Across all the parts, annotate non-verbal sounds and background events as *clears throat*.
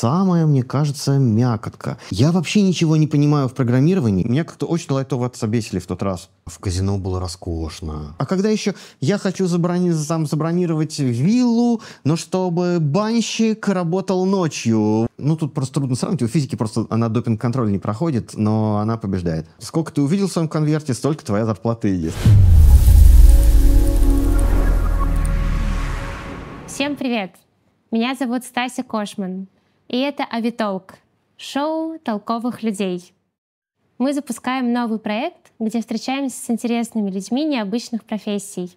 самая, мне кажется, мякотка. Я вообще ничего не понимаю в программировании. Меня как-то очень лайтово отсобесили в тот раз. В казино было роскошно. А когда еще я хочу заброни... сам забронировать виллу, но чтобы банщик работал ночью. Ну, тут просто трудно сравнить. У физики просто она допинг-контроль не проходит, но она побеждает. Сколько ты увидел в своем конверте, столько твоя зарплата и есть. Всем привет! Меня зовут Стася Кошман. И это Авитолк – шоу толковых людей. Мы запускаем новый проект, где встречаемся с интересными людьми необычных профессий.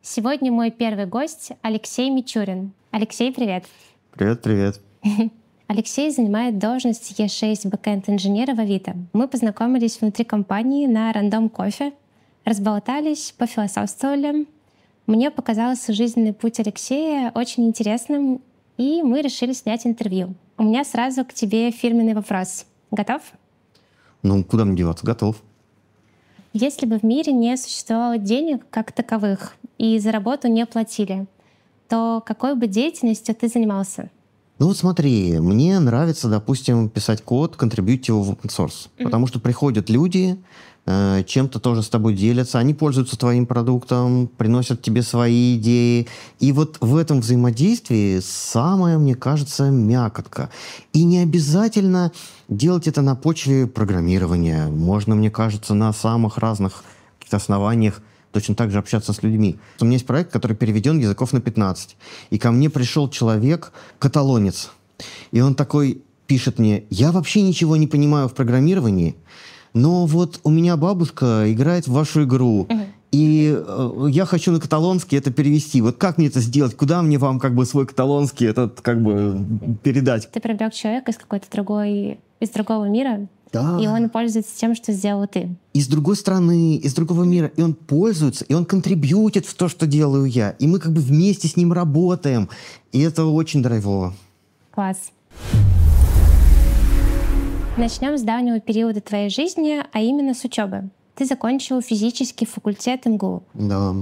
Сегодня мой первый гость – Алексей Мичурин. Алексей, привет. Привет, привет. *laughs* Алексей занимает должность Е6 бэкэнд-инженера в Авито. Мы познакомились внутри компании на рандом кофе, разболтались, пофилософствовали. Мне показался жизненный путь Алексея очень интересным, и мы решили снять интервью. У меня сразу к тебе фирменный вопрос. Готов? Ну, куда мне деваться? Готов. Если бы в мире не существовало денег как таковых и за работу не платили, то какой бы деятельностью ты занимался? Ну вот смотри, мне нравится, допустим, писать код, контрибьютить его в open source, mm-hmm. потому что приходят люди, э, чем-то тоже с тобой делятся, они пользуются твоим продуктом, приносят тебе свои идеи, и вот в этом взаимодействии самое, мне кажется, мякотка. И не обязательно делать это на почве программирования, можно, мне кажется, на самых разных основаниях точно так же общаться с людьми. У меня есть проект, который переведен языков на 15. И ко мне пришел человек, каталонец. И он такой пишет мне, я вообще ничего не понимаю в программировании, но вот у меня бабушка играет в вашу игру. И э, я хочу на каталонский это перевести. Вот как мне это сделать? Куда мне вам как бы свой каталонский этот как бы передать? Ты привлек человека из какой-то другой из другого мира, да. И он пользуется тем, что сделал ты. И с другой стороны, из другого мира. И он пользуется, и он контрибьютит в то, что делаю я. И мы как бы вместе с ним работаем. И это очень драйвово. Класс. Начнем с давнего периода твоей жизни, а именно с учебы. Ты закончил физический факультет МГУ. Да.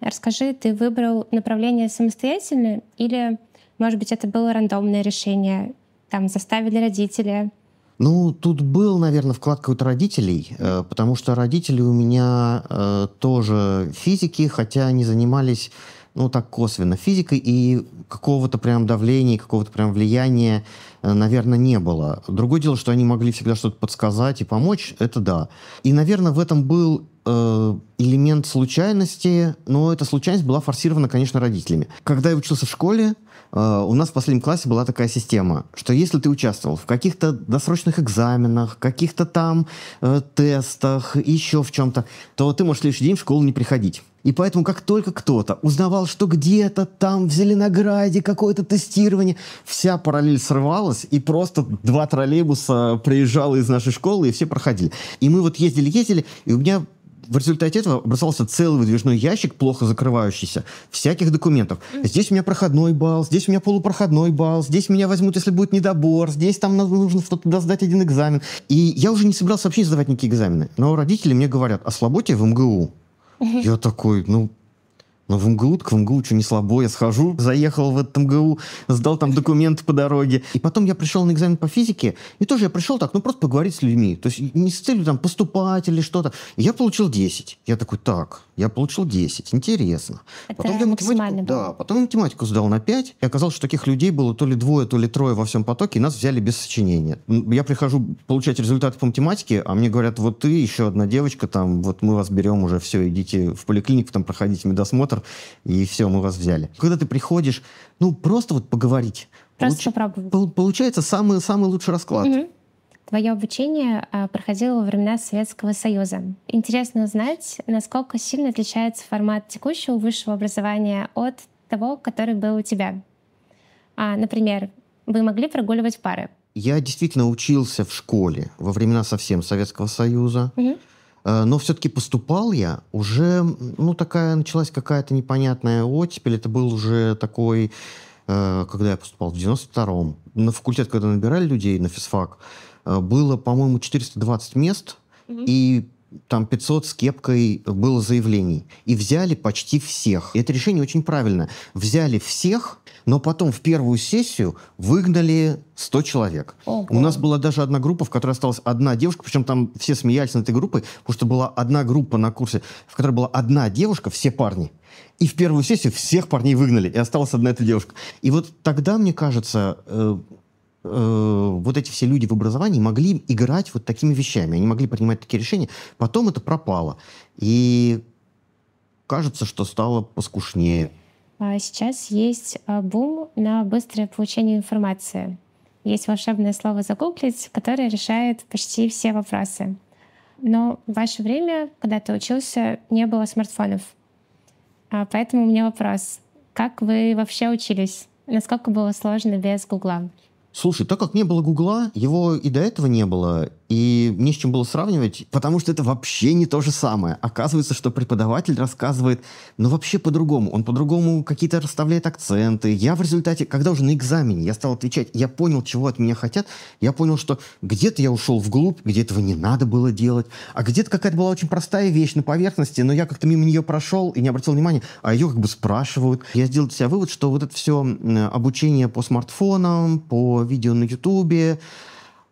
Расскажи, ты выбрал направление самостоятельно или, может быть, это было рандомное решение? Там заставили родители, ну, тут был, наверное, вклад какой-то родителей, э, потому что родители у меня э, тоже физики, хотя они занимались, ну, так косвенно физикой, и какого-то прям давления, какого-то прям влияния, э, наверное, не было. Другое дело, что они могли всегда что-то подсказать и помочь, это да. И, наверное, в этом был элемент случайности, но эта случайность была форсирована, конечно, родителями. Когда я учился в школе, Э, у нас в последнем классе была такая система, что если ты участвовал в каких-то досрочных экзаменах, каких-то там э, тестах, еще в чем-то, то ты можешь в следующий день в школу не приходить. И поэтому, как только кто-то узнавал, что где-то там в Зеленограде какое-то тестирование, вся параллель срывалась, и просто два троллейбуса приезжало из нашей школы, и все проходили. И мы вот ездили-ездили, и у меня в результате этого образовался целый выдвижной ящик, плохо закрывающийся, всяких документов. Здесь у меня проходной балл, здесь у меня полупроходной балл, здесь меня возьмут, если будет недобор, здесь там нужно что-то сдать один экзамен. И я уже не собирался вообще сдавать никакие экзамены. Но родители мне говорят о слаботе в МГУ. *laughs* Я такой, ну, ну в МГУ, так в МГУ, что не слабо, я схожу, заехал в этот МГУ, сдал там документы по дороге. И потом я пришел на экзамен по физике, и тоже я пришел так, ну просто поговорить с людьми. То есть не с целью там поступать или что-то. И я получил 10. Я такой, так, я получил 10, интересно. Это потом я максимально математику, было? Да, потом математику сдал на 5, и оказалось, что таких людей было то ли двое, то ли трое во всем потоке, и нас взяли без сочинения. Я прихожу получать результаты по математике, а мне говорят, вот ты, еще одна девочка, там, вот мы вас берем уже, все, идите в поликлинику, там, проходите медосмотр, компьютер, и все, мы вас взяли. Когда ты приходишь, ну, просто вот поговорить. Просто Получ... попробовать. Пол- получается самый, самый лучший расклад. Угу. Твое обучение а, проходило во времена Советского Союза. Интересно узнать, насколько сильно отличается формат текущего высшего образования от того, который был у тебя. А, например, вы могли прогуливать пары? Я действительно учился в школе во времена совсем Советского Союза. Угу. Э, но все-таки поступал я, уже, ну, такая началась какая-то непонятная оттепель, это был уже такой, э, когда я поступал в 92-м, на факультет, когда набирали людей на физфак, э, было, по-моему, 420 мест, mm-hmm. и там 500 с кепкой было заявлений. И взяли почти всех. И это решение очень правильно. Взяли всех, но потом в первую сессию выгнали 100 человек. Ого. У нас была даже одна группа, в которой осталась одна девушка, причем там все смеялись над этой группой, потому что была одна группа на курсе, в которой была одна девушка, все парни. И в первую сессию всех парней выгнали, и осталась одна эта девушка. И вот тогда, мне кажется, э, э, вот эти все люди в образовании могли играть вот такими вещами, они могли принимать такие решения, потом это пропало. И кажется, что стало поскушнее. А сейчас есть а, бум на быстрое получение информации. Есть волшебное слово «загуглить», которое решает почти все вопросы. Но в ваше время, когда ты учился, не было смартфонов. А, поэтому у меня вопрос. Как вы вообще учились? Насколько было сложно без Гугла? Слушай, так как не было Гугла, его и до этого не было, и не с чем было сравнивать, потому что это вообще не то же самое. Оказывается, что преподаватель рассказывает, ну вообще по-другому, он по-другому какие-то расставляет акценты. Я в результате, когда уже на экзамене я стал отвечать, я понял, чего от меня хотят, я понял, что где-то я ушел вглубь, где этого не надо было делать, а где-то какая-то была очень простая вещь на поверхности, но я как-то мимо нее прошел и не обратил внимания, а ее как бы спрашивают. Я сделал для себя вывод, что вот это все обучение по смартфонам, по видео на ютубе,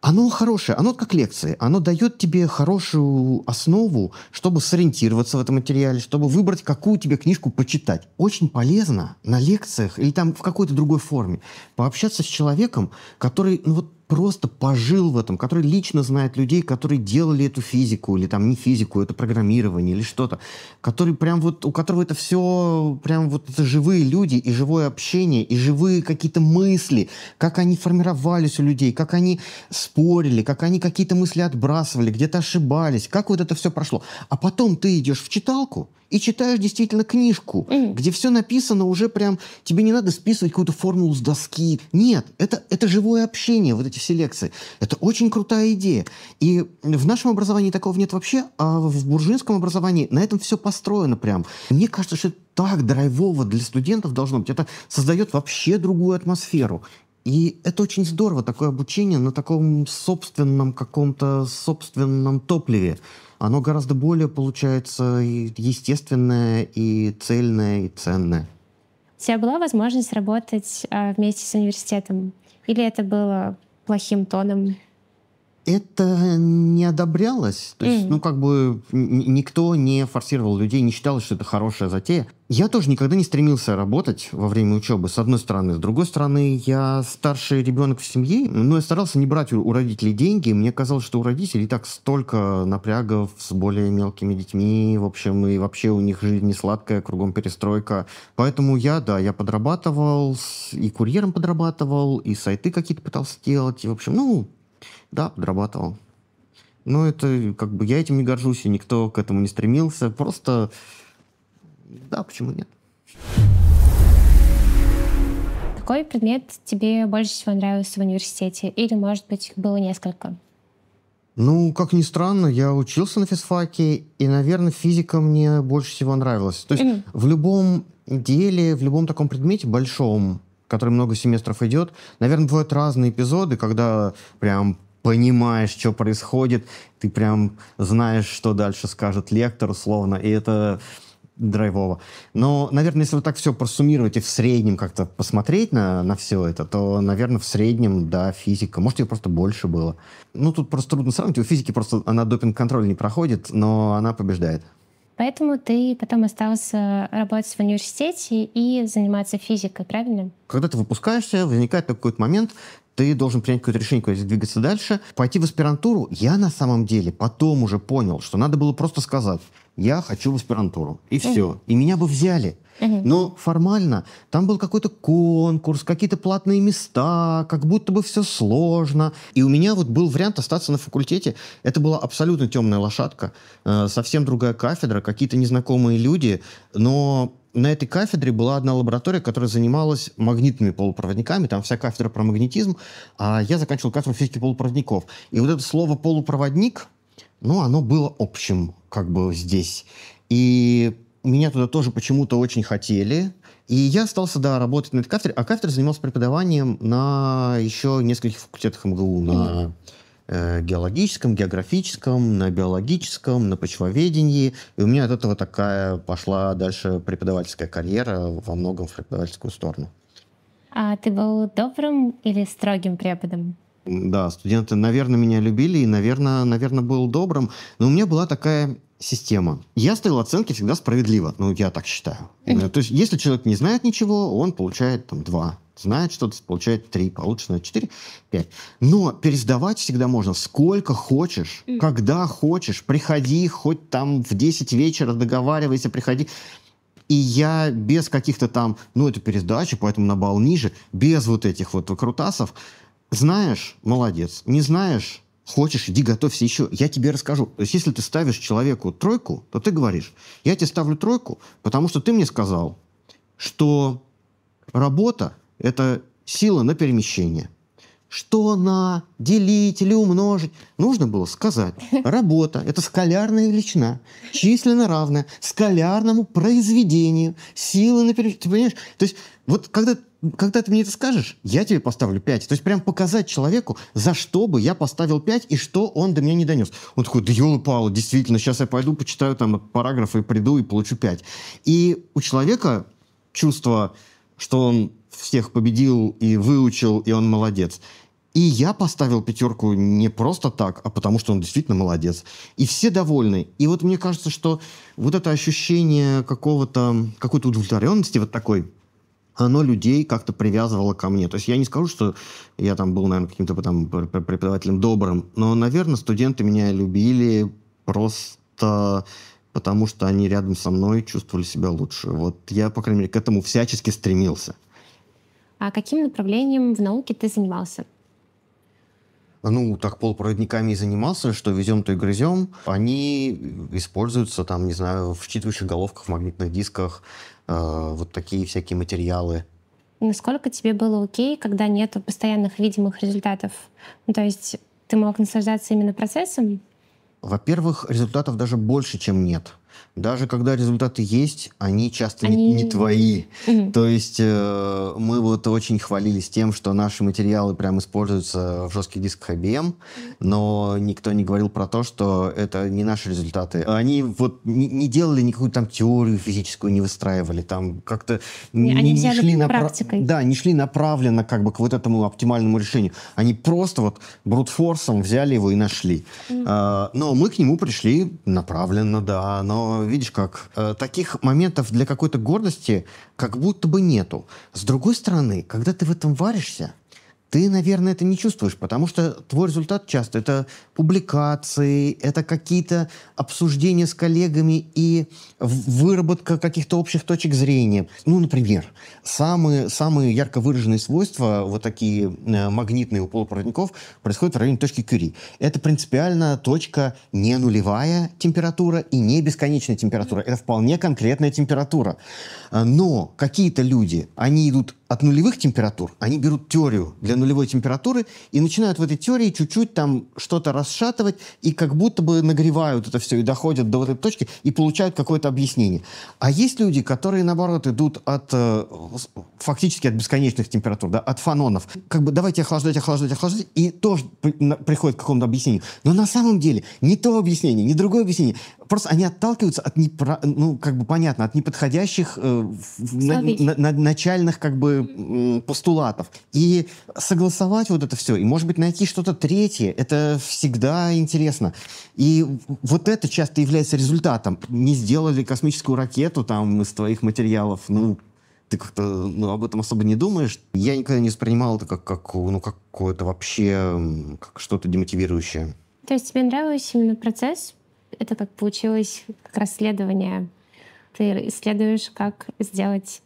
оно хорошее, оно как лекции, оно дает тебе хорошую основу, чтобы сориентироваться в этом материале, чтобы выбрать, какую тебе книжку почитать. Очень полезно на лекциях или там в какой-то другой форме пообщаться с человеком, который, ну вот просто пожил в этом, который лично знает людей, которые делали эту физику, или там не физику, это программирование, или что-то, который прям вот, у которого это все, прям вот это живые люди, и живое общение, и живые какие-то мысли, как они формировались у людей, как они спорили, как они какие-то мысли отбрасывали, где-то ошибались, как вот это все прошло. А потом ты идешь в читалку, и читаешь действительно книжку, mm. где все написано уже прям, тебе не надо списывать какую-то формулу с доски. Нет, это, это живое общение, вот эти все лекции. Это очень крутая идея. И в нашем образовании такого нет вообще, а в буржинском образовании на этом все построено прям. Мне кажется, что так драйвово для студентов должно быть. Это создает вообще другую атмосферу. И это очень здорово, такое обучение на таком собственном каком-то собственном топливе оно гораздо более получается и естественное, и цельное, и ценное. У тебя была возможность работать а, вместе с университетом? Или это было плохим тоном? это не одобрялось. То есть, mm. ну, как бы никто не форсировал людей, не считалось, что это хорошая затея. Я тоже никогда не стремился работать во время учебы, с одной стороны. С другой стороны, я старший ребенок в семье, но я старался не брать у, родителей деньги. Мне казалось, что у родителей так столько напрягов с более мелкими детьми, в общем, и вообще у них жизнь не сладкая, кругом перестройка. Поэтому я, да, я подрабатывал, и курьером подрабатывал, и сайты какие-то пытался делать, и, в общем, ну, да, подрабатывал. Ну, это как бы я этим не горжусь, и никто к этому не стремился. Просто, да, почему нет? Какой предмет тебе больше всего нравился в университете? Или, может быть, было несколько? Ну, как ни странно, я учился на физфаке, и, наверное, физика мне больше всего нравилась. То есть mm-hmm. в любом деле, в любом таком предмете большом, который много семестров идет, наверное, бывают разные эпизоды, когда прям понимаешь, что происходит, ты прям знаешь, что дальше скажет лектор, условно, и это драйвово. Но, наверное, если вот так все просуммировать и в среднем как-то посмотреть на, на все это, то, наверное, в среднем, да, физика. Может, ее просто больше было. Ну, тут просто трудно сравнить. У физики просто она допинг-контроль не проходит, но она побеждает. Поэтому ты потом остался работать в университете и заниматься физикой, правильно? Когда ты выпускаешься, возникает такой то момент, ты должен принять какое-то решение, куда двигаться дальше. Пойти в аспирантуру я на самом деле потом уже понял, что надо было просто сказать, я хочу в аспирантуру, и все. mm И меня бы взяли. mm Но формально там был какой-то конкурс, какие-то платные места, как будто бы все сложно. И у меня вот был вариант остаться на факультете. Это была абсолютно темная лошадка, э, совсем другая кафедра, какие-то незнакомые люди. Но на этой кафедре была одна лаборатория, которая занималась магнитными полупроводниками, там вся кафедра про магнетизм, а я заканчивал кафедру физики полупроводников. И вот это слово «полупроводник», ну, оно было общим как бы здесь. И меня туда тоже почему-то очень хотели. И я остался, да, работать на этой кафедре. А кафедра занималась преподаванием на еще нескольких факультетах МГУ. На... Mm-hmm Э, геологическом, географическом, на биологическом, на почвоведении. И у меня от этого такая пошла дальше преподавательская карьера во многом в преподавательскую сторону. А ты был добрым или строгим преподом? Да, студенты, наверное, меня любили и, наверное, наверное, был добрым. Но у меня была такая система. Я ставил оценки всегда справедливо, ну, я так считаю. Э, то есть, если человек не знает ничего, он получает там два. Знает что-то, получает три. Получено четыре, пять. Но пересдавать всегда можно сколько хочешь, когда хочешь. Приходи хоть там в 10 вечера, договаривайся, приходи. И я без каких-то там, ну, это пересдача, поэтому на балл ниже, без вот этих вот выкрутасов. Знаешь, молодец. Не знаешь, Хочешь, иди готовься еще. Я тебе расскажу. То есть, если ты ставишь человеку тройку, то ты говоришь, я тебе ставлю тройку, потому что ты мне сказал, что работа – это сила на перемещение. Что на делить или умножить? Нужно было сказать, *laughs* работа – это скалярная величина, численно равная скалярному произведению, силы на перемещение. Ты понимаешь? То есть, вот когда когда ты мне это скажешь, я тебе поставлю 5. То есть прям показать человеку, за что бы я поставил 5 и что он до меня не донес. Он такой, да елы-палы, действительно, сейчас я пойду почитаю там параграфы и приду и получу 5. И у человека чувство, что он всех победил и выучил, и он молодец. И я поставил пятерку не просто так, а потому что он действительно молодец. И все довольны. И вот мне кажется, что вот это ощущение какого-то, какой-то удовлетворенности вот такой – оно людей как-то привязывало ко мне. То есть я не скажу, что я там был, наверное, каким-то там преподавателем добрым, но, наверное, студенты меня любили просто потому что они рядом со мной чувствовали себя лучше. Вот я, по крайней мере, к этому всячески стремился. А каким направлением в науке ты занимался? А, ну, так полупроводниками и занимался, что везем, то и грызем, они используются там, не знаю, в считывающих головках, в магнитных дисках, Э, вот такие всякие материалы. Насколько тебе было окей, когда нет постоянных видимых результатов? Ну, то есть ты мог наслаждаться именно процессом? Во-первых, результатов даже больше, чем нет. Даже когда результаты есть, они часто они... Не, не твои. То есть э, мы вот очень хвалились тем, что наши материалы прям используются в жестких дисках IBM, но никто не говорил про то, что это не наши результаты. Они вот не, не делали никакую там теорию физическую, не выстраивали, там как-то не, не, не шли на практикой. Да, не шли направленно как бы к вот этому оптимальному решению. Они просто вот брутфорсом взяли его и нашли. Угу. Э, но мы к нему пришли направленно, да, но видишь как, э, таких моментов для какой-то гордости как будто бы нету. С другой стороны, когда ты в этом варишься, ты, наверное, это не чувствуешь, потому что твой результат часто это публикации, это какие-то обсуждения с коллегами и выработка каких-то общих точек зрения. Ну, например, самые, самые ярко выраженные свойства, вот такие э, магнитные у полупроводников, происходят в районе точки Кюри. Это принципиально точка не нулевая температура и не бесконечная температура. Это вполне конкретная температура. Э, но какие-то люди, они идут от нулевых температур, они берут теорию для нулевой температуры и начинают в этой теории чуть-чуть там что-то расшатывать и как будто бы нагревают это все и доходят до вот этой точки и получают какое-то объяснение. А есть люди, которые, наоборот, идут от э, фактически от бесконечных температур, да, от фанонов. Как бы давайте охлаждать, охлаждать, охлаждать, и тоже приходит к какому-то объяснению. Но на самом деле не то объяснение, не другое объяснение. Просто они отталкиваются от, непро... ну, как бы понятно, от неподходящих э, на, на, начальных, как бы, постулатов. И согласовать вот это все, и, может быть, найти что-то третье, это всегда интересно. И вот это часто является результатом. Не сделали космическую ракету там из твоих материалов, ну, ты как-то ну, об этом особо не думаешь. Я никогда не воспринимал это как, как ну, какое-то вообще как что-то демотивирующее. То есть тебе нравился именно процесс? Это как получилось как расследование? Ты исследуешь, как сделать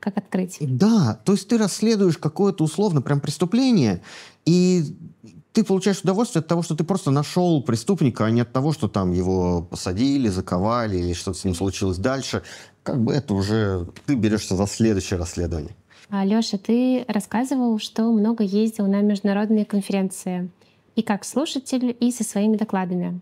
как открыть. Да, то есть ты расследуешь какое-то условно прям преступление, и ты получаешь удовольствие от того, что ты просто нашел преступника, а не от того, что там его посадили, заковали или что-то с ним случилось дальше. Как бы это уже ты берешься за следующее расследование. А, Леша, ты рассказывал, что много ездил на международные конференции и как слушатель, и со своими докладами.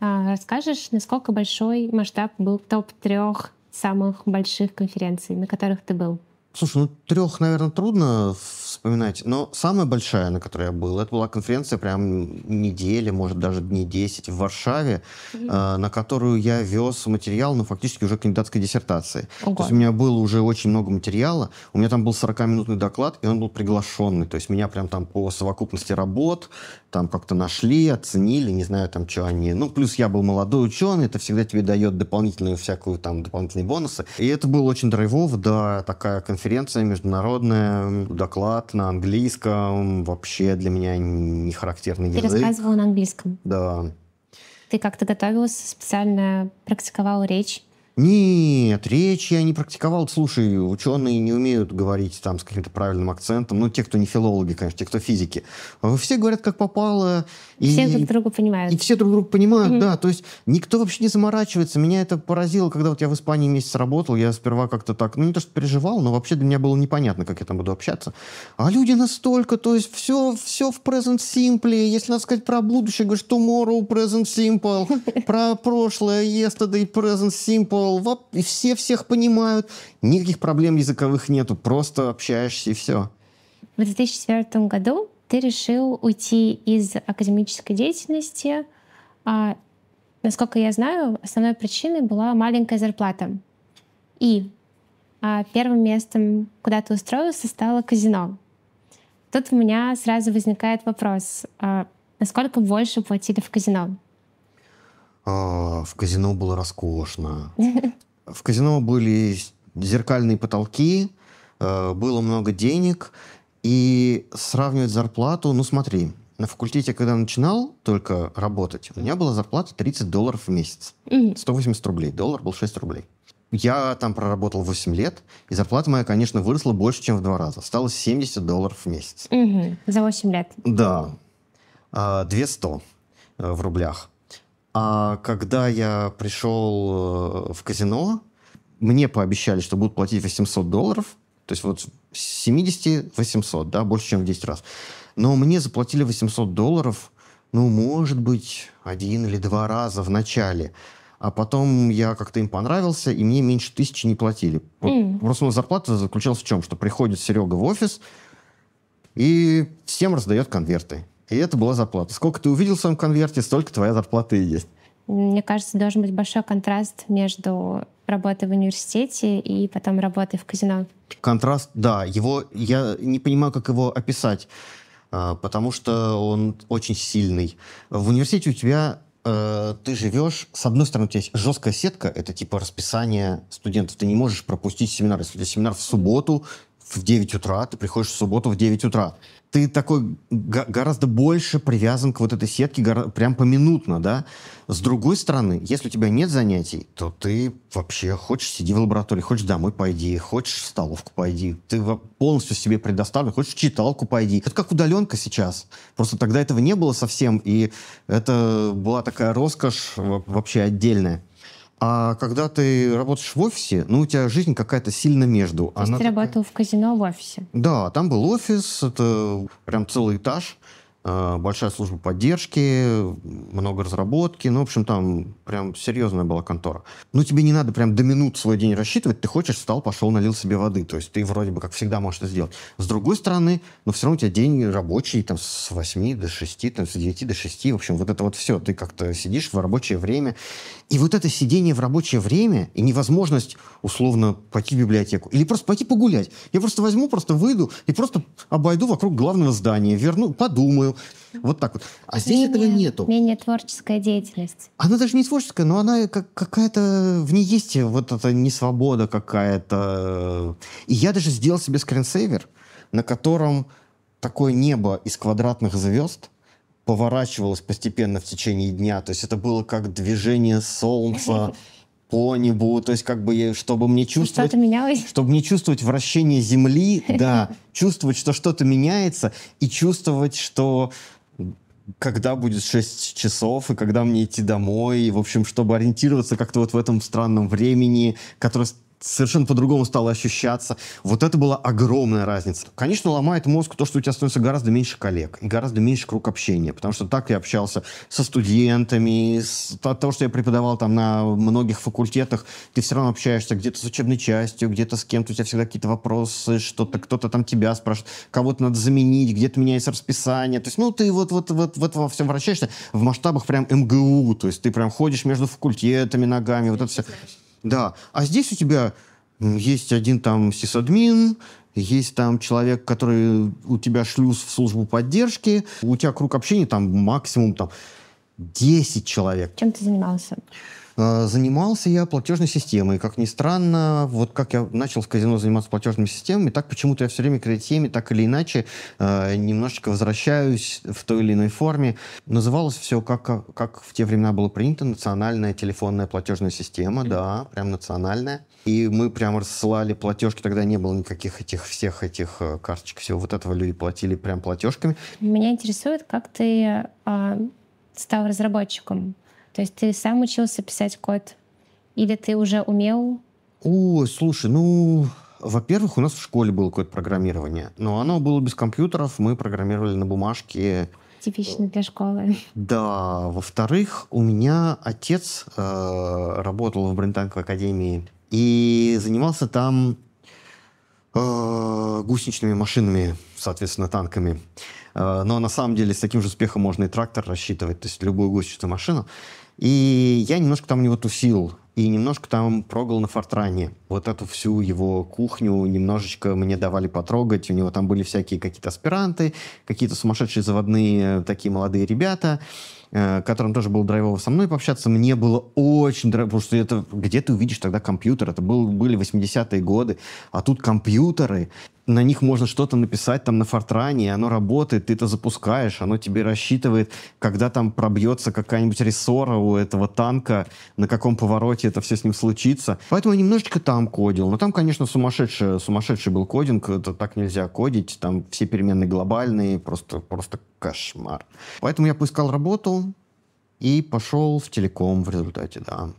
А, расскажешь, насколько большой масштаб был топ трех самых больших конференций, на которых ты был? Слушай, ну трех, наверное, трудно вспоминать. Но самая большая, на которой я был, это была конференция прям недели, может, даже дней 10 в Варшаве, mm-hmm. э, на которую я вез материал, ну, фактически уже кандидатской диссертации. Ого. То есть у меня было уже очень много материала. У меня там был 40-минутный доклад, и он был приглашенный. То есть меня прям там по совокупности работ там как-то нашли, оценили, не знаю там, что они. Ну, плюс я был молодой ученый, это всегда тебе дает дополнительную всякую там дополнительные бонусы. И это было очень драйвово, да, такая конференция международная, доклад, на английском вообще для меня не характерный Ты язык. Ты рассказывал на английском? Да. Ты как-то готовилась специально практиковала речь? Нет, речь я не практиковал. Слушай, ученые не умеют говорить там с каким-то правильным акцентом. Ну, те, кто не филологи, конечно, те, кто физики. Э, все говорят, как попало. И, все друг друга понимают. И все друг друга понимают, mm да. То есть никто вообще не заморачивается. Меня это поразило, когда вот я в Испании месяц работал. Я сперва как-то так, ну, не то, что переживал, но вообще для меня было непонятно, как я там буду общаться. А люди настолько, то есть все, все в present simple. Если надо сказать про будущее, говоришь tomorrow present simple. *laughs* Про прошлое yesterday present simple пошел, и все всех понимают, никаких проблем языковых нету, просто общаешься и все. В 2004 году ты решил уйти из академической деятельности. А, насколько я знаю, основной причиной была маленькая зарплата. И а, первым местом, куда ты устроился, стало казино. Тут у меня сразу возникает вопрос, а, насколько больше платили в казино? А, в казино было роскошно. *laughs* В казино были зеркальные потолки, э, было много денег, и сравнивать зарплату, ну смотри, на факультете, когда начинал только работать, у меня была зарплата 30 долларов в месяц. 180 рублей. Доллар был 6 рублей. Я там проработал 8 лет, и зарплата моя, конечно, выросла больше, чем в два раза. Стало 70 долларов в месяц. Угу. За 8 лет. Да. 200 а, э, в рублях. А когда я пришел э, в казино, мне пообещали, что будут платить 800 долларов. То есть вот 70 800, да, больше, чем в 10 раз. Но мне заплатили 800 долларов, ну, может быть, один или два раза в начале. А потом я как-то им понравился, и мне меньше тысячи не платили. mm. Просто моя зарплата заключалась в чем? Что приходит Серега в офис и всем раздает конверты. И это была зарплата. Сколько ты увидел в своем конверте, столько твоя зарплата и есть. Мне кажется, должен быть большой контраст между работой в университете и потом работой в казино. Контраст, да. Его я не понимаю, как его описать, э, потому что он очень сильный. В университете у тебя э, ты живешь, с одной стороны, у тебя есть жесткая сетка, это типа расписание студентов, ты не можешь пропустить семинар. Если у тебя семинар в субботу, в 9 утра, ты приходишь в субботу в 9 утра. Ты такой гораздо больше привязан к вот этой сетке, прям поминутно, да. С другой стороны, если у тебя нет занятий, то ты вообще хочешь сиди в лаборатории, хочешь домой пойди, хочешь в столовку пойди, ты полностью себе предоставлен, хочешь в читалку пойди. Это как удаленка сейчас. Просто тогда этого не было совсем, и это была такая роскошь вообще отдельная. А когда ты работаешь в офисе, ну, у тебя жизнь какая-то сильно между. То есть ты работал такая... в казино в офисе? Да, там был офис, это прям целый этаж, э, большая служба поддержки, много разработки, ну, в общем, там прям серьезная была контора. Ну, тебе не надо прям до минут свой день рассчитывать, ты хочешь, встал, пошел, налил себе воды, то есть ты вроде бы, как всегда, можешь это сделать. С другой стороны, но все равно у тебя день рабочий, там, с 8 до 6, там, с 9 до 6, в общем, вот это вот все, ты как-то сидишь в рабочее время, и вот это сидение в рабочее время и невозможность условно пойти в библиотеку или просто пойти погулять. Я просто возьму, просто выйду и просто обойду вокруг главного здания, верну, подумаю. Вот так вот. А здесь менее, этого нету. Менее творческая деятельность. Она даже не творческая, но она как, какая-то... В ней есть вот эта несвобода какая-то. И я даже сделал себе скринсейвер, на котором такое небо из квадратных звезд – поворачивалось постепенно в течение дня. То есть это было как движение солнца *laughs* по небу, то есть как бы, чтобы мне чувствовать... что менялось. Чтобы не чувствовать вращение Земли, *laughs* да, чувствовать, что что-то меняется, и чувствовать, что когда будет 6 часов, и когда мне идти домой, и, в общем, чтобы ориентироваться как-то вот в этом странном времени, которое совершенно по-другому стало ощущаться. Вот это была огромная разница. Конечно, ломает мозг то, что у тебя становится гораздо меньше коллег и гораздо меньше круг общения, потому что так я общался со студентами, с, от того, что я преподавал там на многих факультетах, ты все равно общаешься где-то с учебной частью, где-то с кем-то, у тебя всегда какие-то вопросы, что-то, кто-то там тебя спрашивает, кого-то надо заменить, где-то меняется расписание. То есть, ну, ты вот, вот, вот, вот во всем вращаешься в масштабах прям МГУ, то есть ты прям ходишь между факультетами ногами, вот это все. Да. А здесь у тебя есть один там сисадмин, есть там человек, который у тебя шлюз в службу поддержки, у тебя круг общения там максимум там 10 человек. Чем ты занимался? А, занимался я платежной системой. Как ни странно, вот как я начал в казино заниматься платежными системами, так почему-то я все время к этой теме, так или иначе, а, немножечко возвращаюсь в той или иной форме. Называлось все, как, как в те времена было принято, национальная телефонная платежная система, да, прям национальная. И мы прям рассылали платежки, тогда не было никаких этих всех этих э, карточек, всего вот этого люди платили прям платежками. Меня интересует, как ты а, стал разработчиком то есть ты сам учился писать код? Или ты уже умел? О, слушай, ну, во-первых, у нас в школе было какое-то программирование, но оно было без компьютеров, мы программировали на бумажке. Типично для школы. Да. Во-вторых, у меня отец э, работал в Брентанковой академии и занимался там э, гусеничными машинами, соответственно, танками. Э, но на самом деле с таким же успехом можно и трактор рассчитывать, то есть любую гусеничную машину. И я немножко там у него тусил, и немножко там прогал на фортране. Вот эту всю его кухню немножечко мне давали потрогать. У него там были всякие какие-то аспиранты, какие-то сумасшедшие заводные э, такие молодые ребята э, которым тоже было драйвово со мной пообщаться, мне было очень драйвово, потому что это, где ты увидишь тогда компьютер? Это был, были 80-е годы, а тут компьютеры на них можно что-то написать там на фортране, оно работает, ты это запускаешь, оно тебе рассчитывает, когда там пробьется какая-нибудь рессора у этого танка, на каком повороте это все с ним случится. Поэтому я немножечко там кодил. Но там, конечно, сумасшедший, сумасшедший был кодинг, это так нельзя кодить, там все переменные глобальные, просто, просто кошмар. Поэтому я поискал работу и пошел в телеком в результате, да.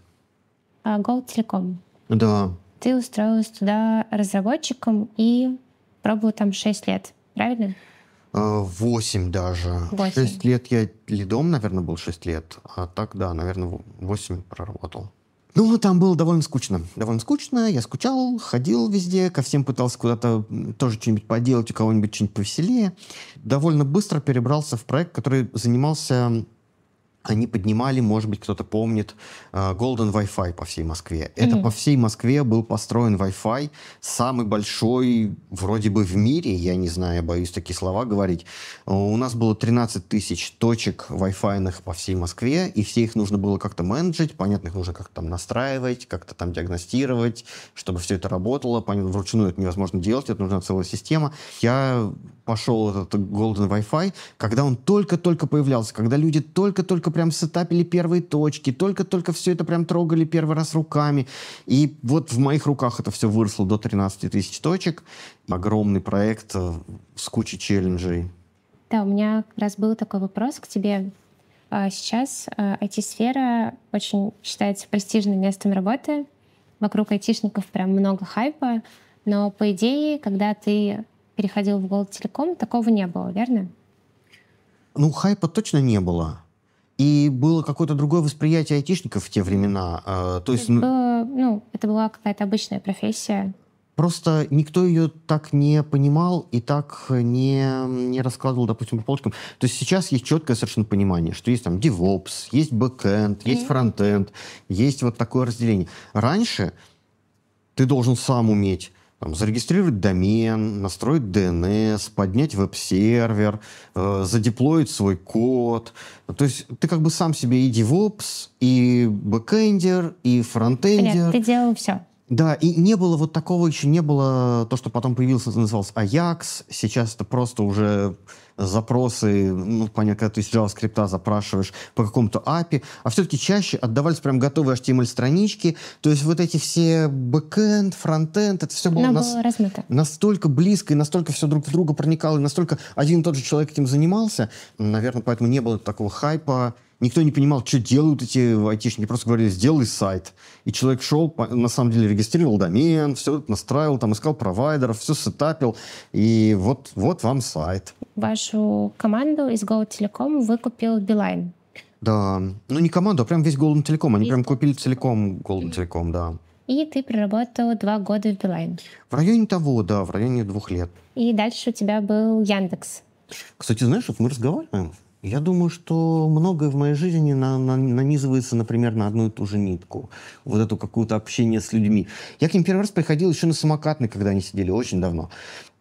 А, Голд Телеком. Да. Ты устроилась туда разработчиком и Пробовала там 6 лет, правильно? 8 а, даже. 8. 6 лет я лидом, наверное, был 6 лет. А так, да, наверное, 8 проработал. Ну, там было довольно скучно. Довольно скучно. Я скучал, ходил везде, ко всем пытался куда-то тоже что-нибудь поделать, у кого-нибудь что-нибудь повеселее. Довольно быстро перебрался в проект, который занимался они поднимали, может быть, кто-то помнит, э, Golden Wi-Fi по всей Москве. Mm-hmm. Это по всей Москве был построен Wi-Fi, самый большой вроде бы в мире, я не знаю, я боюсь такие слова говорить. Э, у нас было 13 тысяч точек Wi-Fi по всей Москве, и все их нужно было как-то менеджить, понятно, их нужно как-то там настраивать, как-то там диагностировать, чтобы все это работало. Понятно, вручную это невозможно делать, это нужна целая система. Я пошел этот Golden Wi-Fi, когда он только-только появлялся, когда люди только-только прям сетапили первые точки, только-только все это прям трогали первый раз руками. И вот в моих руках это все выросло до 13 тысяч точек. Огромный проект э, с кучей челленджей. Да, у меня как раз был такой вопрос к тебе. А сейчас IT-сфера э, очень считается престижным местом работы. Вокруг айтишников прям много хайпа. Но, по идее, когда ты переходил в Голд Телеком, такого не было, верно? Ну, хайпа точно не было. И было какое-то другое восприятие айтишников в те времена. А, то есть, ну это было, ну, это была какая-то обычная профессия. Просто никто ее так не понимал и так не, не раскладывал, допустим, по полочкам. То есть сейчас есть четкое совершенно понимание, что есть там DevOps, есть бэкэнд, есть frontend, есть вот такое разделение. Раньше ты должен сам уметь там, зарегистрировать домен, настроить DNS, поднять веб-сервер, э, задеплоить свой код. То есть ты как бы сам себе и DevOps, и бэкэндер, и фронтендер. ты делал все. Да, и не было вот такого еще, не было то, что потом появился, назывался Ajax. сейчас это просто уже запросы, ну, понятно, когда ты из JavaScript запрашиваешь по какому-то API, а все-таки чаще отдавались прям готовые HTML-странички, то есть вот эти все бэкэнд, фронтенд, это все было, нас... было настолько близко и настолько все друг в друга проникало, и настолько один и тот же человек этим занимался, наверное, поэтому не было такого хайпа, Никто не понимал, что делают эти айтишники. Просто говорили, сделай сайт. И человек шел, на самом деле регистрировал домен, все настраивал, там искал провайдеров, все сетапил. И вот, вот вам сайт. Вашу команду из Голотелеком выкупил Билайн. Да. Ну, не команду, а прям весь Голден Телеком. Они и... прям купили целиком Голден Телеком, да. И ты проработал два года в Билайн. В районе того, да, в районе двух лет. И дальше у тебя был Яндекс. Кстати, знаешь, вот мы разговариваем, я думаю, что многое в моей жизни на, на, нанизывается, например, на одну и ту же нитку. Вот эту какое-то общение с людьми. Я к ним первый раз приходил еще на самокатной, когда они сидели, очень давно.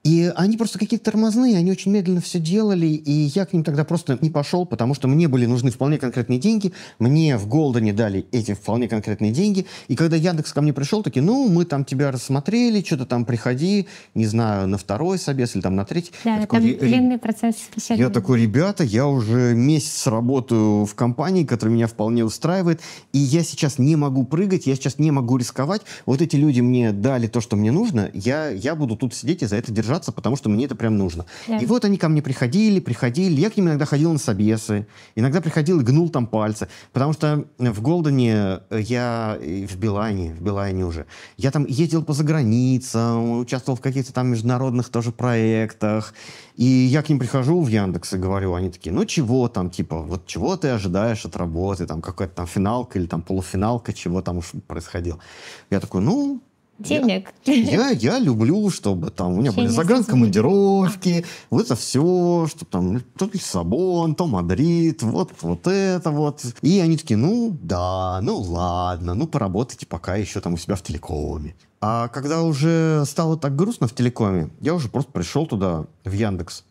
И они просто какие-то тормозные, они очень медленно все делали, и я к ним тогда просто не пошел, потому что мне были нужны вполне конкретные деньги, мне в Голдене дали эти вполне конкретные деньги, и когда Яндекс ко мне пришел, такие, ну, мы там тебя рассмотрели, что-то там приходи, не знаю, на второй собес или там на третий. Да, я там такой, длинный «Э, э, процесс. Я такой, ребята, я уже месяц работаю в компании, которая меня вполне устраивает, и я сейчас не могу прыгать, я сейчас не могу рисковать, вот эти люди мне дали то, что мне нужно, я, я буду тут сидеть и за это держать сражаться, потому что мне это прям нужно. Да. И вот они ко мне приходили, приходили. Я к ним иногда ходил на собесы, иногда приходил и гнул там пальцы. Потому что в Голдене э, я, в Билайне, в Билайне уже, я там ездил по заграницам, участвовал в каких-то там международных тоже проектах. И я к ним прихожу в Яндекс и говорю, они такие, ну чего там, типа, вот чего ты ожидаешь от работы, там какая-то там финалка или там полуфиналка, чего там уж происходило. Я такой, ну, денег. Я, *laughs* я, я люблю, чтобы там у меня денег были загранкомандировки, вот это все, что там, то Лиссабон, то Мадрид, вот, вот это вот. И они такие, ну да, ну ладно, ну поработайте пока еще там у себя в телекоме. А когда уже стало так грустно в телекоме, я уже просто пришел туда, в Яндекс.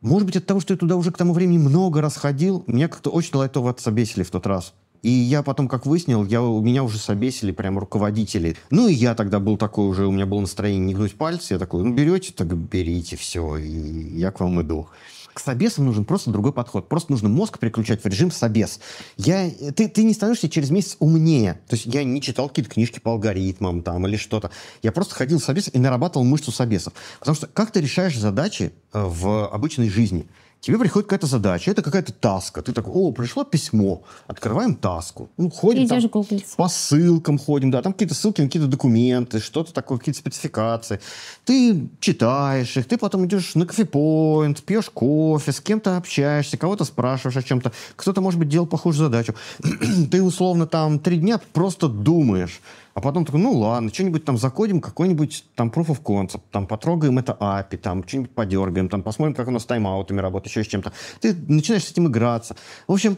Может быть, от того, что я туда уже к тому времени много раз ходил, меня как-то очень лайтово отсобесили в тот раз. И я потом, как выяснил, я, у меня уже собесили прям руководители. Ну и я тогда был такой уже, у меня было настроение не гнуть пальцы. Я такой, ну берете, так берите, все, и я к вам иду. К собесам нужен просто другой подход. Просто нужно мозг переключать в режим собес. Я, ты, ты не становишься через месяц умнее. То есть я не читал какие-то книжки по алгоритмам там или что-то. Я просто ходил в собес и нарабатывал мышцу собесов. Потому что как ты решаешь задачи э, в обычной жизни – тебе приходит какая-то задача, это какая-то таска. Ты такой, о, пришло письмо, открываем таску. Ну, ходим Идешь там, по ссылкам ходим, да, там какие-то ссылки на какие-то документы, что-то такое, какие-то спецификации. Ты читаешь их, ты потом идешь на кофепоинт, пьешь кофе, с кем-то общаешься, кого-то спрашиваешь о чем-то. Кто-то, может быть, делал похожую задачу. *clears throat* ты, условно, там три дня просто думаешь а потом такой, ну ладно, что-нибудь там закодим, какой-нибудь там proof of concept, там потрогаем это API, там что-нибудь подергаем, там посмотрим, как у нас с тайм-аутами работает, еще с чем-то. Ты начинаешь с этим играться. В общем,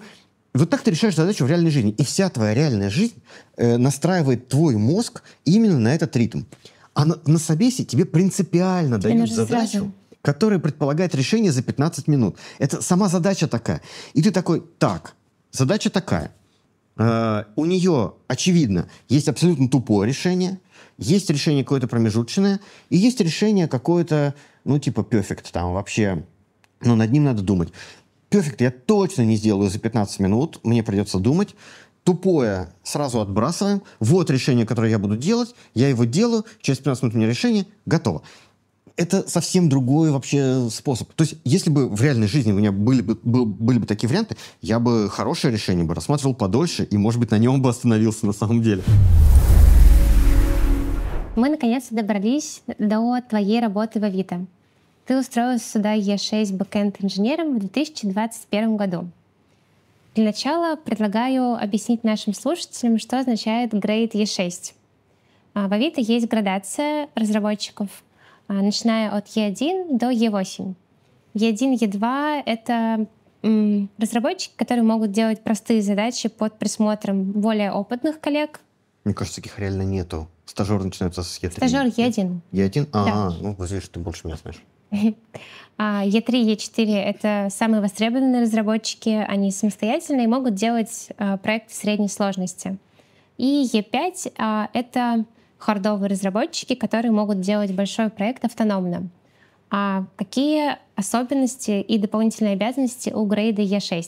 вот так ты решаешь задачу в реальной жизни. И вся твоя реальная жизнь э, настраивает твой мозг именно на этот ритм. А на, на собесе тебе принципиально тебе дают задачу, сразу. которая предполагает решение за 15 минут. Это сама задача такая. И ты такой, так, задача такая. А, у нее, очевидно, есть абсолютно тупое решение, есть решение какое-то промежуточное, и есть решение какое-то, ну, типа, перфект, там вообще, но над ним надо думать. Перфект я точно не сделаю за 15 минут, мне придется думать. Тупое сразу отбрасываем. Вот решение, которое я буду делать, я его делаю, через 15 минут у меня решение, готово это совсем другой вообще способ. То есть, если бы в реальной жизни у меня были бы, был, были бы такие варианты, я бы хорошее решение бы рассматривал подольше, и, может быть, на нем бы остановился на самом деле. Мы, наконец, то добрались до твоей работы в Авито. Ты устроился сюда Е6 бэкэнд-инженером в 2021 году. Для начала предлагаю объяснить нашим слушателям, что означает грейд e 6 В Авито есть градация разработчиков а, начиная от Е1 до Е8. Е1, Е2 — это разработчики, которые могут делать простые задачи под присмотром более опытных коллег. Мне кажется, таких реально нету. Стажер начинается с Е3. Стажер Е1. Е1? А, да. А, ну, здесь ты больше меня знаешь. *laughs* А Е3, Е4 — это самые востребованные разработчики. Они самостоятельные и могут делать а, проекты средней сложности. И Е5 — а, это хардовые разработчики, которые могут делать большой проект автономно. А какие особенности и дополнительные обязанности у грейда Е6?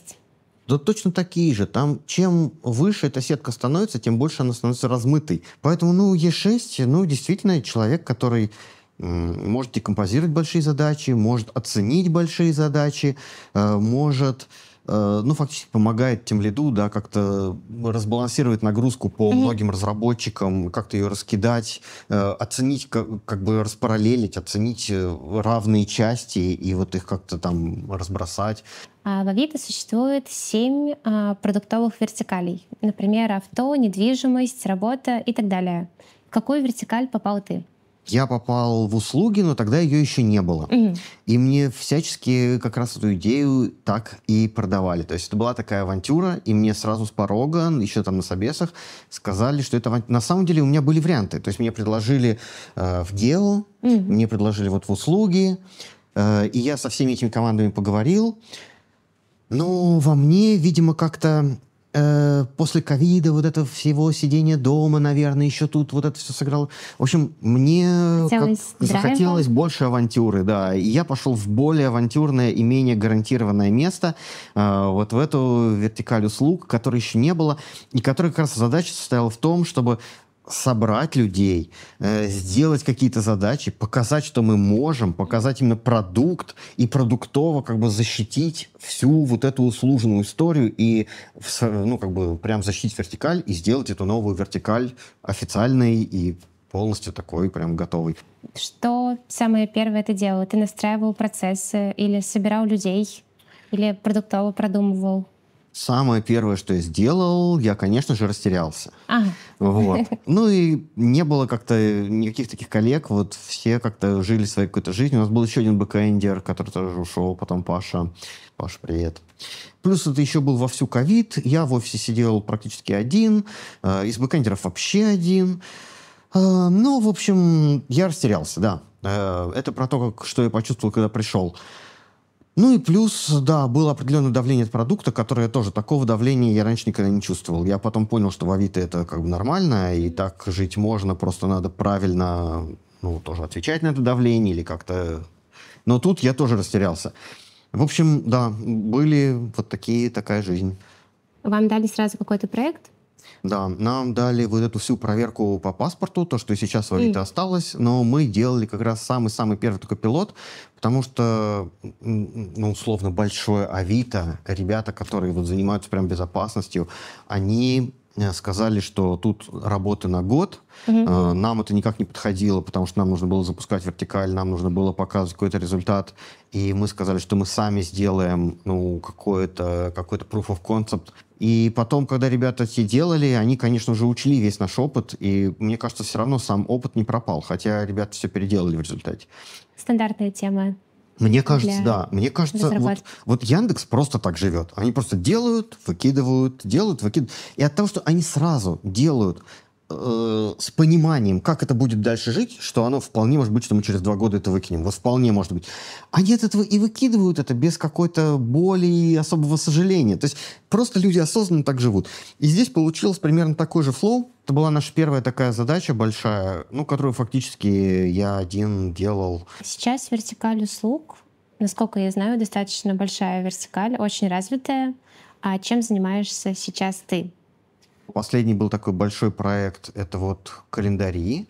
Да точно такие же. Там чем выше эта сетка становится, тем больше она становится размытой. Поэтому, ну, Е6, ну, действительно, человек, который может декомпозировать большие задачи, может оценить большие задачи, э, может Э, ну, фактически помогает тем лиду, да, как-то разбалансировать нагрузку по mm-hmm. многим разработчикам, как-то ее раскидать, э, оценить, как, как бы распараллелить, оценить э, равные части и вот их как-то там разбросать. А, в Авито существует семь а, продуктовых вертикалей. Например, авто, недвижимость, работа и так далее. В какую вертикаль попал ты? я попал в услуги, но тогда ее еще не было. Mm-hmm. И мне всячески как раз эту идею так и продавали. То есть это была такая авантюра, и мне сразу с порога, еще там на собесах, сказали, что это авантюра. На самом деле у меня были варианты. То есть мне предложили э, в дело, mm-hmm. мне предложили вот в услуги, э, и я со всеми этими командами поговорил. Но во мне, видимо, как-то Э, после ковида, вот это всего сидения дома, наверное, еще тут вот это все сыграло. В общем, мне хотелось, захотелось больше авантюры, да. И я пошел в более авантюрное и менее гарантированное место, э, вот в эту вертикаль услуг, которой еще не было, и которая как раз задача состояла в том, чтобы собрать людей, э, сделать какие-то задачи, показать, что мы можем, показать именно продукт и продуктово как бы защитить всю вот эту услуженную историю и ну как бы прям защитить вертикаль и сделать эту новую вертикаль официальной и полностью такой прям готовый. Что самое первое ты делал? Ты настраивал процессы или собирал людей? Или продуктово продумывал? самое первое, что я сделал, я, конечно же, растерялся. Ага. Вот. *laughs* Ну и не было как-то никаких таких коллег, вот все как-то жили своей какой-то жизнью. У нас был еще один бэкэндер, который тоже ушел, потом Паша. Паша, привет. Плюс это еще был вовсю ковид, я в офисе сидел практически один, э, из бэкэндеров вообще один. Э, ну, в общем, я растерялся, да. Э, это про то, как, что я почувствовал, когда пришел. Ну и плюс, да, было определенное давление от продукта, которое тоже такого давления я раньше никогда не чувствовал. Я потом понял, что в Авито это как бы нормально, и так жить можно, просто надо правильно, ну, тоже отвечать на это давление или как-то... Но тут я тоже растерялся. В общем, да, были вот такие, такая жизнь. Вам дали сразу какой-то проект? Да, нам дали вот эту всю проверку по паспорту, то, что сейчас в Авито mm. осталось, но мы делали как раз самый-самый первый такой пилот, потому что, ну, условно, большое Авито, ребята, которые вот занимаются прям безопасностью, они Э, сказали, что тут работы на год. Угу. Нам это никак не подходило, потому что нам нужно было запускать вертикаль, нам нужно было показывать какой-то результат. И мы сказали, что мы сами сделаем ну, какой-то какой proof of concept. И потом, когда ребята все делали, они, конечно же, учли весь наш опыт. И мне кажется, все равно сам опыт не пропал, хотя ребята все переделали в результате. Стандартная тема мне кажется, да. Мне кажется, вот, вот Яндекс просто так живет. Они просто делают, выкидывают, делают, выкидывают. И от того, что они сразу делают, Э, с пониманием, как это будет дальше жить, что оно вполне может быть, что мы через два года это выкинем. Вот вполне может быть. Они от этого и выкидывают это без какой-то боли и особого сожаления. То есть просто люди осознанно так живут. И здесь получилось примерно такой же флоу. Это была наша первая такая задача большая, ну, которую фактически я один делал. Сейчас вертикаль услуг, насколько я знаю, достаточно большая вертикаль, очень развитая. А чем занимаешься сейчас ты? Последний был такой большой проект, это вот календари.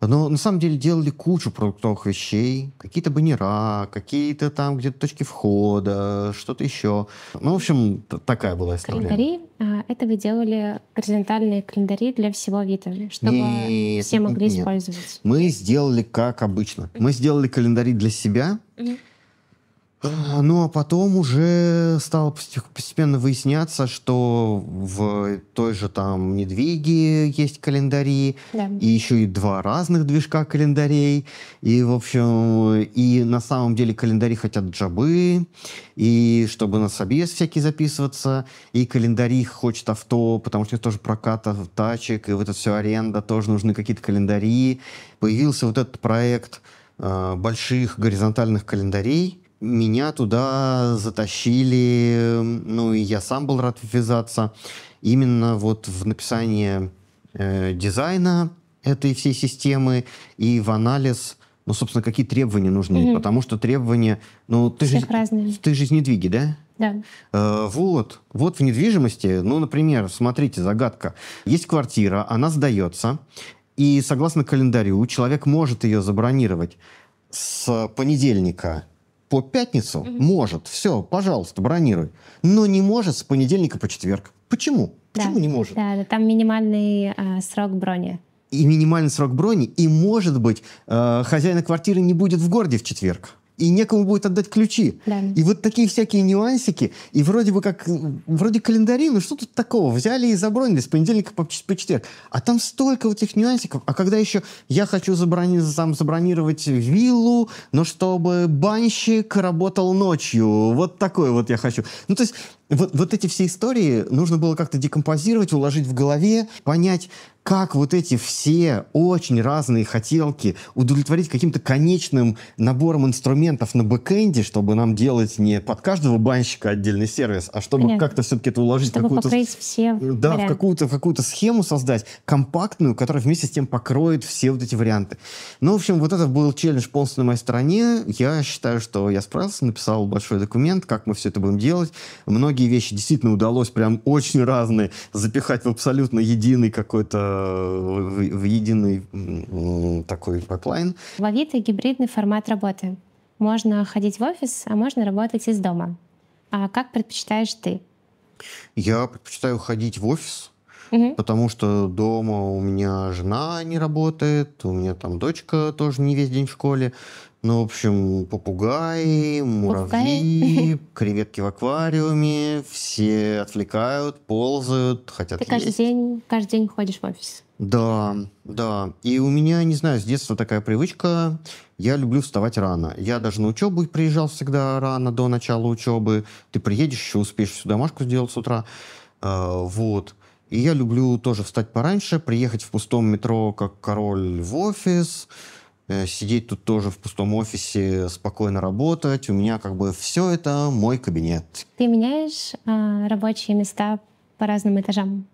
Но на самом деле делали кучу продуктовых вещей. Какие-то баннера, какие-то там где-то точки входа, что-то еще. Ну, в общем, такая была история. Календари? А, это вы делали горизонтальные календари для всего вида, чтобы нет, все могли нет. использовать? Мы сделали как обычно. Мы сделали календари для себя. mm а, ну, а потом уже стало постепенно выясняться, что в той же там недвиге есть календари, да. и еще и два разных движка календарей, и, в общем, и на самом деле календари хотят джабы, и чтобы на собес всякие записываться, и календари хочет авто, потому что тоже прокат а, тачек, и вот это все аренда, тоже нужны какие-то календари. Появился вот этот проект э, больших горизонтальных календарей, меня туда затащили, ну и я сам был рад ввязаться, именно вот в написание э, дизайна этой всей системы и в анализ, ну, собственно, какие требования нужны, угу. потому что требования, ну, ты Всех же, ты же из недвиги, да? Да. Э, вот, вот в недвижимости, ну, например, смотрите, загадка. Есть квартира, она сдается, и согласно календарю человек может ее забронировать с понедельника по пятницу угу. может, все, пожалуйста, бронируй. Но не может с понедельника по четверг. Почему? Почему да. не может? Да, да, там минимальный э, срок брони. И минимальный срок брони, и, может быть, э, хозяина квартиры не будет в городе в четверг и некому будет отдать ключи. Да. И вот такие всякие нюансики, и вроде бы как, вроде календари, ну что тут такого? Взяли и забронили с понедельника по, по четверг. А там столько вот этих нюансиков. А когда еще я хочу заброни, сам забронировать виллу, но чтобы банщик работал ночью. Вот такое вот я хочу. Ну то есть вот, вот эти все истории нужно было как-то декомпозировать, уложить в голове, понять, как вот эти все очень разные хотелки удовлетворить каким-то конечным набором инструментов на бэкэнде, чтобы нам делать не под каждого банщика отдельный сервис, а чтобы Понятно. как-то все-таки это уложить чтобы какую-то, все да, в какую-то какую-то схему создать компактную, которая вместе с тем покроет все вот эти варианты. Ну, в общем, вот это был челлендж полностью на моей стороне. Я считаю, что я справился, написал большой документ, как мы все это будем делать. Многие многие вещи действительно удалось прям очень разные запихать в абсолютно единый какой-то, в, в единый такой пайплайн. Ловитый гибридный формат работы. Можно ходить в офис, а можно работать из дома. А как предпочитаешь ты? Я предпочитаю ходить в офис, угу. потому что дома у меня жена не работает, у меня там дочка тоже не весь день в школе. Ну, в общем, попугаи, муравьи, *laughs* креветки в аквариуме, все отвлекают, ползают, хотят Ты есть. каждый день, каждый день ходишь в офис. Да, да. И у меня, не знаю, с детства такая привычка. Я люблю вставать рано. Я даже на учебу приезжал всегда рано, до начала учебы. Ты приедешь, еще успеешь всю домашку сделать с утра. Э, вот. И я люблю тоже встать пораньше, приехать в пустом метро, как король в офис. Э, сидеть тут тоже в пустом офисе, спокойно работать. У меня как бы все это мой кабинет. Ты меняешь э, рабочие места по разным этажам?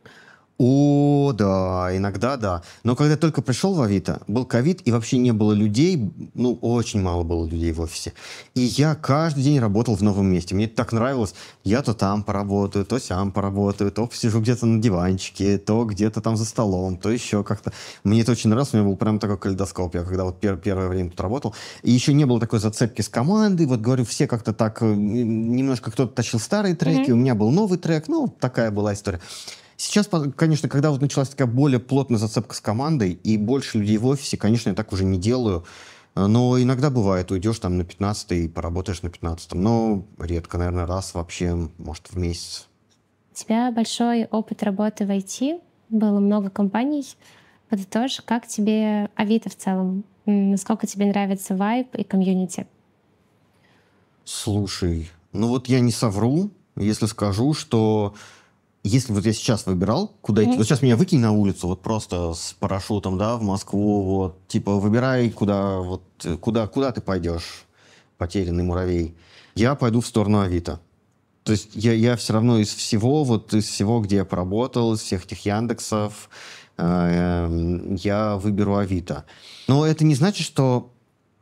О, да, иногда да. Но когда только пришел в Авито, был ковид, и вообще не было людей, ну, очень мало было людей в офисе. И я каждый день работал в новом месте. Мне так нравилось. Я то там поработаю, то сям поработаю, то посижу где-то на диванчике, то где-то там за столом, то еще как-то. Мне это очень нравилось, у меня был прям такой калейдоскоп. Я когда вот пер- первое время тут работал, и еще не было такой зацепки с командой. Вот говорю, все как-то так, э, немножко кто-то точил старые треки, mm-hmm. у меня был новый трек, ну, такая была история. Сейчас, конечно, когда вот началась такая более плотная зацепка с командой и больше людей в офисе, конечно, я так уже не делаю. Но иногда бывает, уйдешь там на 15 и поработаешь на 15 но редко, наверное, раз вообще, может, в месяц. У тебя большой опыт работы в IT, было много компаний. Это тоже. как тебе Авито в целом? Насколько тебе нравится вайб и комьюнити? Слушай, ну вот я не совру, если скажу, что если вот я сейчас выбирал, куда идти, вот сейчас меня выкинь на улицу, вот просто с парашютом, да, в Москву, вот, типа, выбирай, куда, вот, куда, куда ты пойдешь, потерянный муравей. Я пойду в сторону Авито. То есть я, я все равно из всего, вот из всего, где я поработал, из всех этих Яндексов, э, эм, я выберу Авито. Но это не значит, что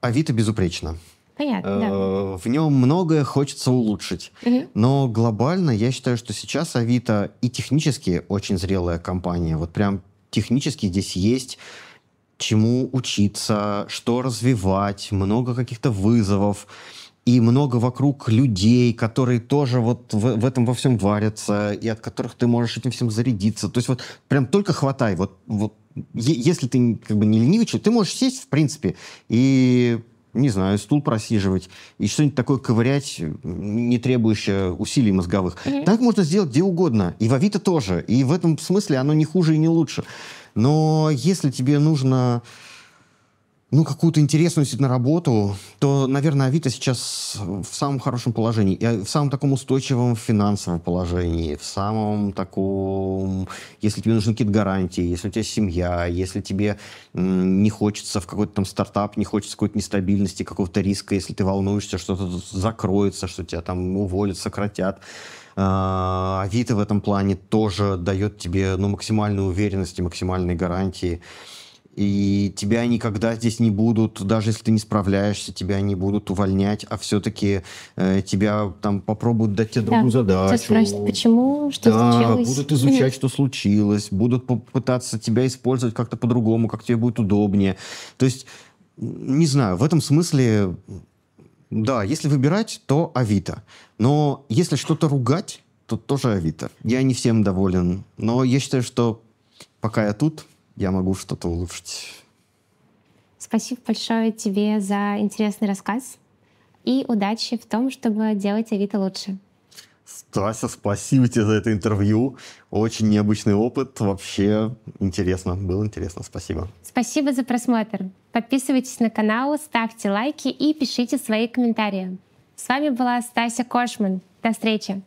Авито безупречно. Понятно, э, да. В нем многое хочется улучшить. Угу. Но глобально я считаю, что сейчас Авито и технически очень зрелая компания. Вот прям технически здесь есть чему учиться, что развивать, много каких-то вызовов и много вокруг людей, которые тоже вот в, в этом во всем варятся, и от которых ты можешь этим всем зарядиться. То есть вот прям только хватай. Вот, вот если ты как бы не ленивый человек, ты можешь сесть, в принципе, и не знаю, стул просиживать и что-нибудь такое ковырять, не требующее усилий мозговых. Mm-hmm. Так можно сделать где угодно. И в Авито тоже. И в этом смысле оно не хуже и не лучше. Но если тебе нужно ну, какую-то интересную действительно работу, то, наверное, Авито сейчас в самом хорошем положении, э, в самом таком устойчивом финансовом положении, в самом таком, если тебе нужны какие-то гарантии, если у тебя семья, если тебе не хочется в какой-то там стартап, не хочется какой-то нестабильности, какого-то риска, если ты волнуешься, что-то закроется, что тебя там уволят, сократят. А, Авито в этом плане тоже дает тебе ну, максимальную уверенность и максимальные гарантии. И тебя никогда здесь не будут, даже если ты не справляешься, тебя не будут увольнять, а все-таки э, тебя там попробуют дать тебе да. другую задачу. Тебя спросят, почему, что да, случилось. будут изучать, что случилось, будут попытаться тебя использовать как-то по-другому, как тебе будет удобнее. То есть, не знаю, в этом смысле, да, если выбирать, то Авито. Но если что-то ругать, то тоже Авито. Я не всем доволен, но я считаю, что пока я тут, я могу что-то улучшить. Спасибо большое тебе за интересный рассказ и удачи в том, чтобы делать Авито лучше. Стася, спасибо тебе за это интервью. Очень необычный опыт. Вообще интересно. Было интересно. Спасибо. Спасибо за просмотр. Подписывайтесь на канал, ставьте лайки и пишите свои комментарии. С вами была Стася Кошман. До встречи.